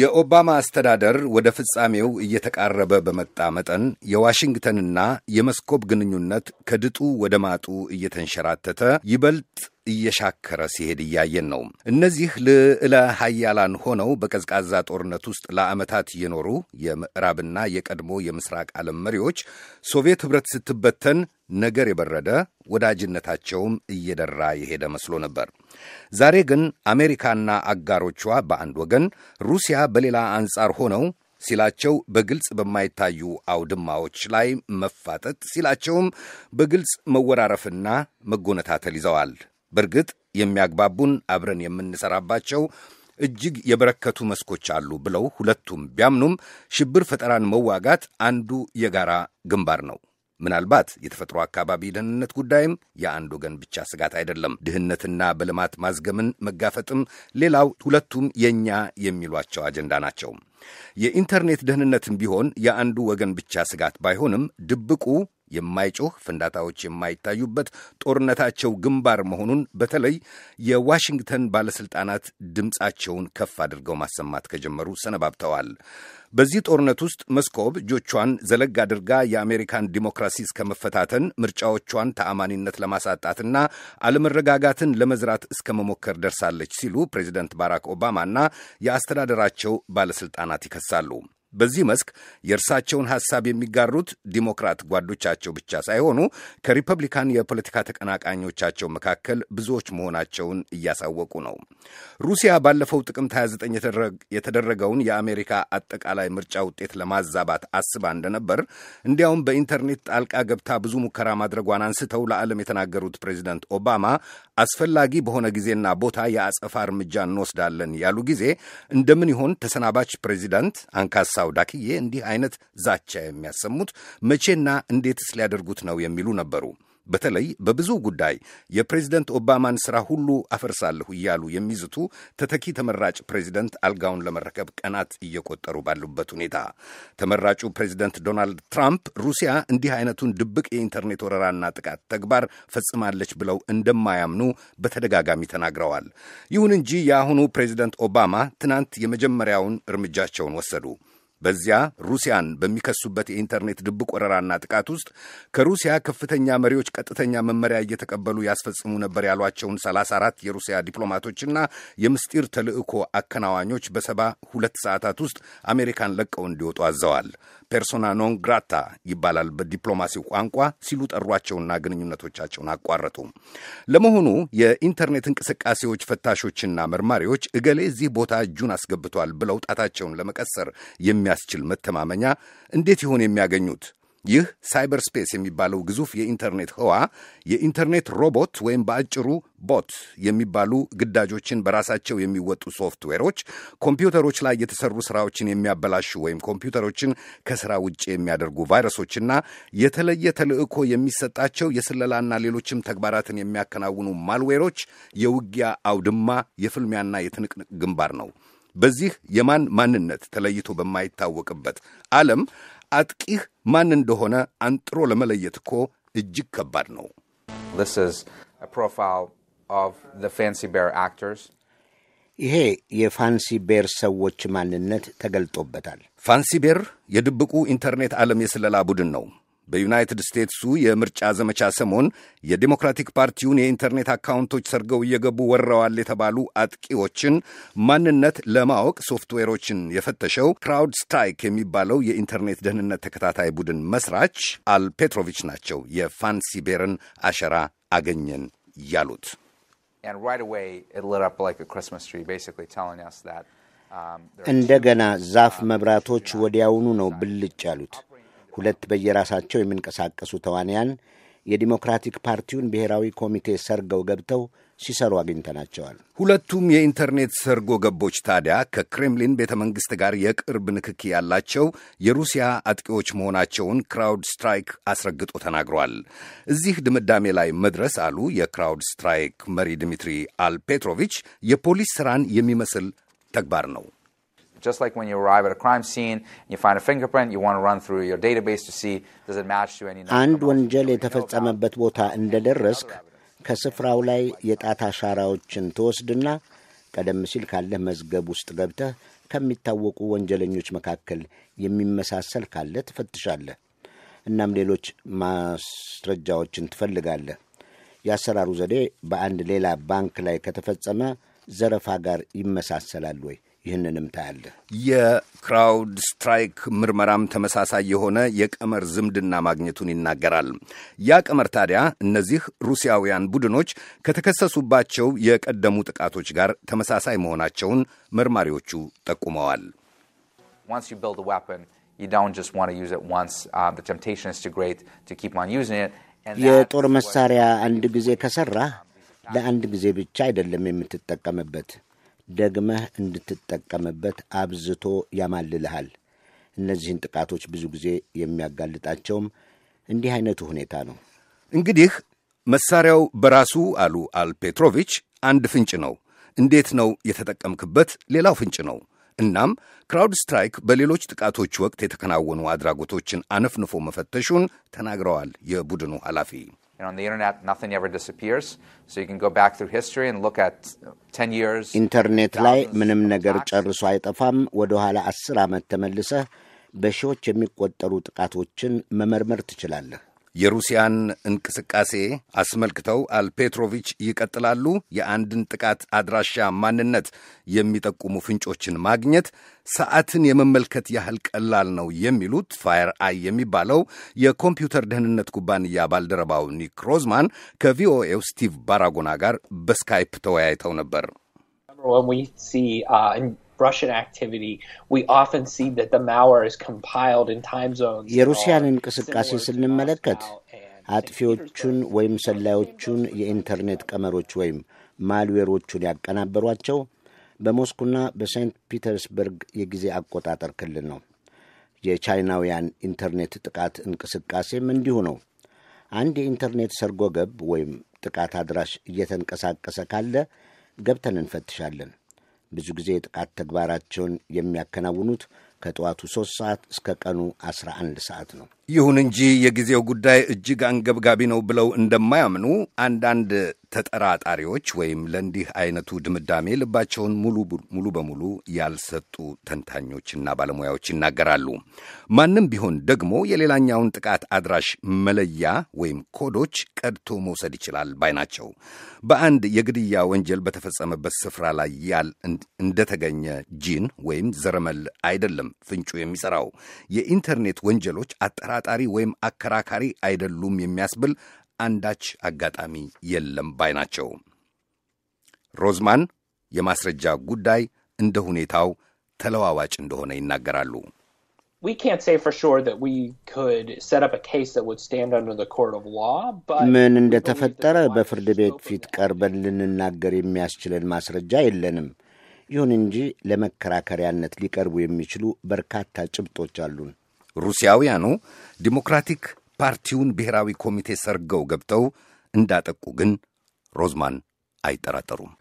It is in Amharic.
የኦባማ አስተዳደር ወደ ፍጻሜው እየተቃረበ በመጣ መጠን የዋሽንግተንና የመስኮብ ግንኙነት ከድጡ ወደ ማጡ እየተንሸራተተ ይበልጥ እየሻከረ ሲሄድ እያየን ነው። እነዚህ ልዕለ ሀያላን ሆነው በቀዝቃዛ ጦርነት ውስጥ ለዓመታት የኖሩ የምዕራብና የቀድሞ የምስራቅ ዓለም መሪዎች ሶቪየት ኅብረት ስትበተን ነገር የበረደ ወዳጅነታቸውም እየደራ የሄደ መስሎ ነበር። ዛሬ ግን አሜሪካና አጋሮቿ በአንድ ወገን፣ ሩሲያ በሌላ አንጻር ሆነው ሲላቸው በግልጽ በማይታዩ አውድማዎች ላይ መፋጠጥ ሲላቸውም በግልጽ መወራረፍና መጎነታተል ይዘዋል። በእርግጥ የሚያግባቡን አብረን የምንሰራባቸው እጅግ የበረከቱ መስኮች አሉ ብለው ሁለቱም ቢያምኑም ሽብር ፈጠራን መዋጋት አንዱ የጋራ ግንባር ነው። ምናልባት የተፈጥሮ አካባቢ ደህንነት ጉዳይም የአንድ ወገን ብቻ ስጋት አይደለም። ድህነትና በልማት ማዝገምን መጋፈጥም ሌላው ሁለቱም የእኛ የሚሏቸው አጀንዳ ናቸው። የኢንተርኔት ደህንነትም ቢሆን የአንዱ ወገን ብቻ ስጋት ባይሆንም ድብቁ የማይጮህ ፍንዳታዎች የማይታዩበት ጦርነታቸው ግንባር መሆኑን በተለይ የዋሽንግተን ባለሥልጣናት ድምፃቸውን ከፍ አድርገው ማሰማት ከጀመሩ ሰነባብተዋል። በዚህ ጦርነት ውስጥ መስኮብ እጆቿን ዘለግ አድርጋ የአሜሪካን ዲሞክራሲ እስከመፈታተን ምርጫዎቿን ተአማኒነት ለማሳጣትና አለመረጋጋትን ለመዝራት እስከመሞከር ደርሳለች ሲሉ ፕሬዚደንት ባራክ ኦባማና የአስተዳደራቸው ባለሥልጣናት ይከሳሉ። በዚህ መስክ የእርሳቸውን ሐሳብ የሚጋሩት ዲሞክራት ጓዶቻቸው ብቻ ሳይሆኑ ከሪፐብሊካን የፖለቲካ ተቀናቃኞቻቸው መካከል ብዙዎች መሆናቸውን እያሳወቁ ነው። ሩሲያ ባለፈው ጥቅምት 29 የተደረገውን የአሜሪካ አጠቃላይ ምርጫ ውጤት ለማዛባት አስባ እንደነበር እንዲያውም በኢንተርኔት ጣልቃ ገብታ ብዙ ሙከራ ማድረጓን አንስተው ለዓለም የተናገሩት ፕሬዚደንት ኦባማ አስፈላጊ በሆነ ጊዜና ቦታ የአጸፋ እርምጃ እንወስዳለን ያሉ ጊዜ እንደምን ይሆን ተሰናባች ፕሬዚዳንት አንካሳ አበባው ዳክዬ እንዲህ አይነት ዛቻ የሚያሰሙት መቼና እንዴትስ ሊያደርጉት ነው የሚሉ ነበሩ። በተለይ በብዙ ጉዳይ የፕሬዚደንት ኦባማን ሥራ ሁሉ አፈርሳለሁ እያሉ የሚዝቱ ተተኪ ተመራጭ ፕሬዚደንት አልጋውን ለመረከብ ቀናት እየቆጠሩ ባሉበት ሁኔታ ተመራጩ ፕሬዚደንት ዶናልድ ትራምፕ ሩሲያ እንዲህ አይነቱን ድብቅ የኢንተርኔት ወረራና ጥቃት ተግባር ፈጽማለች ብለው እንደማያምኑ በተደጋጋሚ ተናግረዋል። ይሁን እንጂ የአሁኑ ፕሬዚደንት ኦባማ ትናንት የመጀመሪያውን እርምጃቸውን ወሰዱ። በዚያ ሩሲያን በሚከሱበት የኢንተርኔት ድብቅ ወረራና ጥቃት ውስጥ ከሩሲያ ከፍተኛ መሪዎች ቀጥተኛ መመሪያ እየተቀበሉ ያስፈጽሙ ነበር ያሏቸውን 34 የሩሲያ ዲፕሎማቶችና የምስጢር ተልዕኮ አከናዋኞች በሰባ ሁለት ሰዓታት ውስጥ አሜሪካን ለቀው እንዲወጡ አዘዋል። ፐርሶና ኖን ግራታ ይባላል በዲፕሎማሲው ቋንቋ ሲሉ ጠሯቸውና ግንኙነቶቻቸውን አቋረጡ። ለመሆኑ የኢንተርኔት እንቅስቃሴዎች ፈታሾችና መርማሪዎች እገሌ እዚህ ቦታ እጁን አስገብቷል ብለው ጣታቸውን ለመቀሰር የሚ የሚያስችል መተማመኛ እንዴት ይሆን የሚያገኙት? ይህ ሳይበር ስፔስ የሚባለው ግዙፍ የኢንተርኔት ህዋ የኢንተርኔት ሮቦት ወይም በአጭሩ ቦት የሚባሉ ግዳጆችን በራሳቸው የሚወጡ ሶፍትዌሮች ኮምፒውተሮች ላይ የተሰሩ ስራዎችን የሚያበላሹ ወይም ኮምፒውተሮችን ከስራ ውጭ የሚያደርጉ ቫይረሶችና የተለየ ተልዕኮ የሚሰጣቸው የስለላና ሌሎችም ተግባራትን የሚያከናውኑ ማልዌሮች የውጊያ አውድማ፣ የፍልሚያና የትንቅንቅ ግንባር ነው። በዚህ የማን ማንነት ተለይቶ በማይታወቅበት ዓለም አጥቂህ ማን እንደሆነ አንጥሮ ለመለየት እኮ እጅግ ከባድ ነው። ይሄ የፋንሲ ቤር ሰዎች ማንነት ተገልጦበታል። ፋንሲ ቤር የድብቁ ኢንተርኔት ዓለም የስለላ ቡድን ነው። በዩናይትድ ስቴትሱ የምርጫ ዘመቻ ሰሞን የዴሞክራቲክ ፓርቲውን የኢንተርኔት አካውንቶች ሰርገው እየገቡ ወረዋል የተባሉ አጥቂዎችን ማንነት ለማወቅ ሶፍትዌሮችን የፈተሸው ክራውድ ስትራይክ የሚባለው የኢንተርኔት ደህንነት ተከታታይ ቡድን መስራች አል ፔትሮቪች ናቸው የፋንሲ ቤርን አሸራ አገኘን ያሉት። um, እንደገና ዛፍ uh, መብራቶች ወዲያውኑ ነው ብልጭ ያሉት። ሁለት በየራሳቸው የሚንቀሳቀሱ ተዋንያን የዲሞክራቲክ ፓርቲውን ብሔራዊ ኮሚቴ ሰርገው ገብተው ሲሰሩ አግኝተናቸዋል። ሁለቱም የኢንተርኔት ሰርጎ ገቦች ታዲያ ከክሬምሊን ቤተ መንግሥት ጋር የቅርብ ንክኪ ያላቸው የሩሲያ አጥቂዎች መሆናቸውን ክራውድ ስትራይክ አስረግጦ ተናግሯል። እዚህ ድምዳሜ ላይ መድረስ አሉ የክራውድ ስትራይክ መሪ ድሚትሪ አልፔትሮቪች የፖሊስ ሥራን የሚመስል ተግባር ነው። just like when you arrive at a crime scene, you find a fingerprint, you want to run through your database to see does it match to any አንድ ወንጀል የተፈጸመበት ቦታ እንደደረስክ ከስፍራው ላይ የጣት አሻራዎችን ትወስድና ቀደም ሲል ካለህ መዝገብ ውስጥ ገብተህ ከሚታወቁ ወንጀለኞች መካከል የሚመሳሰል ካለ ትፈትሻለህ። እናም ሌሎች ማስረጃዎችን ትፈልጋለህ። የአሰራሩ ዘዴ በአንድ ሌላ ባንክ ላይ ከተፈጸመ ዘረፋ ጋር ይመሳሰላል ወይ? ይህንንም ታያለ። የክራውድ ስትራይክ ምርመራም ተመሳሳይ የሆነ የቀመር ዝምድና ማግኘቱን ይናገራል። ያ ቀመር ታዲያ እነዚህ ሩሲያውያን ቡድኖች ከተከሰሱባቸው የቀደሙ ጥቃቶች ጋር ተመሳሳይ መሆናቸውን መርማሪዎቹ ጠቁመዋል። uh, የጦር መሳሪያ አንድ ጊዜ ከሰራ ለአንድ ጊዜ ብቻ አይደለም የምትጠቀምበት ደግመህ እንድትጠቀምበት አብዝቶ ያማልልሃል። እነዚህን ጥቃቶች ብዙ ጊዜ የሚያጋልጣቸውም እንዲህ አይነቱ ሁኔታ ነው። እንግዲህ መሳሪያው በራሱ አሉ አልፔትሮቪች፣ አንድ ፍንጭ ነው። እንዴት ነው የተጠቀምክበት ሌላው ፍንጭ ነው። እናም ክራውድ ስትራይክ በሌሎች ጥቃቶች ወቅት የተከናወኑ አድራጎቶችን አነፍንፎ መፈተሹን ተናግረዋል የቡድኑ ኃላፊ። And on the internet, nothing ever disappears. So you can go back through history and look at 10 years. ኢንተርኔት ላይ ምንም ነገር ጨርሶ አይጠፋም። ወደ ኋላ 10 ዓመት ተመልሰህ በሺዎች የሚቆጠሩ ጥቃቶችን መመርመር ትችላለህ። የሩሲያን እንቅስቃሴ አስመልክተው አልፔትሮቪች ይቀጥላሉ። የአንድን ጥቃት አድራሻ ማንነት የሚጠቁሙ ፍንጮችን ማግኘት ሰዓትን የመመልከት ያህል ቀላል ነው የሚሉት ፋየር አይ የሚባለው የኮምፒውተር ደህንነት ኩባንያ ባልደረባው ኒክ ሮዝማን ከቪኦኤው ስቲቭ ባራጎና ጋር በስካይፕ ተወያይተው ነበር። uh, Russian activity, we often see that the malware is compiled in time zones. የሩሲያን እንቅስቃሴ ስንመለከት አጥፊዎቹን ወይም ሰላዮቹን የኢንተርኔት ቀመሮች ወይም ማልዌሮቹን ያቀናበሯቸው በሞስኩና በሴንት ፒተርስበርግ የጊዜ አቆጣጠር ክልል ነው። የቻይናውያን ኢንተርኔት ጥቃት እንቅስቃሴም እንዲሁ ነው። አንድ የኢንተርኔት ሰርጎ ገብ ወይም ጥቃት አድራሽ እየተንቀሳቀሰ ካለ ገብተን እንፈትሻለን። ብዙ ጊዜ የጥቃት ተግባራቸውን የሚያከናውኑት ከጠዋቱ ሶስት ሰዓት እስከ ቀኑ አስራ አንድ ሰዓት ነው። ይሁን እንጂ የጊዜው ጉዳይ እጅግ አንገብጋቢ ነው ብለው እንደማያምኑ አንዳንድ ተጠራጣሪዎች ወይም ለእንዲህ አይነቱ ድምዳሜ ልባቸውን ሙሉ በሙሉ ያልሰጡ ተንታኞችና ባለሙያዎች ይናገራሉ። ማንም ቢሆን ደግሞ የሌላኛውን ጥቃት አድራሽ መለያ ወይም ኮዶች ቀድቶ መውሰድ ይችላል ባይ ናቸው። በአንድ የግድያ ወንጀል በተፈጸመበት ስፍራ ላይ ያል እንደተገኘ ጂን ወይም ዘረመል አይደለም ፍንጩ የሚሰራው። የኢንተርኔት ወንጀሎች አጠራጣሪ ወይም አከራካሪ አይደሉም የሚያስብል አንዳች አጋጣሚ የለም ባይ ናቸው። ሮዝማን የማስረጃ ጉዳይ እንደ ሁኔታው ተለዋዋጭ እንደሆነ ይናገራሉ። ምን እንደተፈጠረ በፍርድ ቤት ፊት ቀርበን ልንናገር የሚያስችለን ማስረጃ የለንም። ይሁን እንጂ ለመከራከሪያነት ሊቀርቡ የሚችሉ በርካታ ጭብጦች አሉን። ሩሲያውያኑ ዲሞክራቲክ ፓርቲውን ብሔራዊ ኮሚቴ ሰርገው ገብተው እንዳጠቁ ግን ሮዝማን አይጠራጠሩም።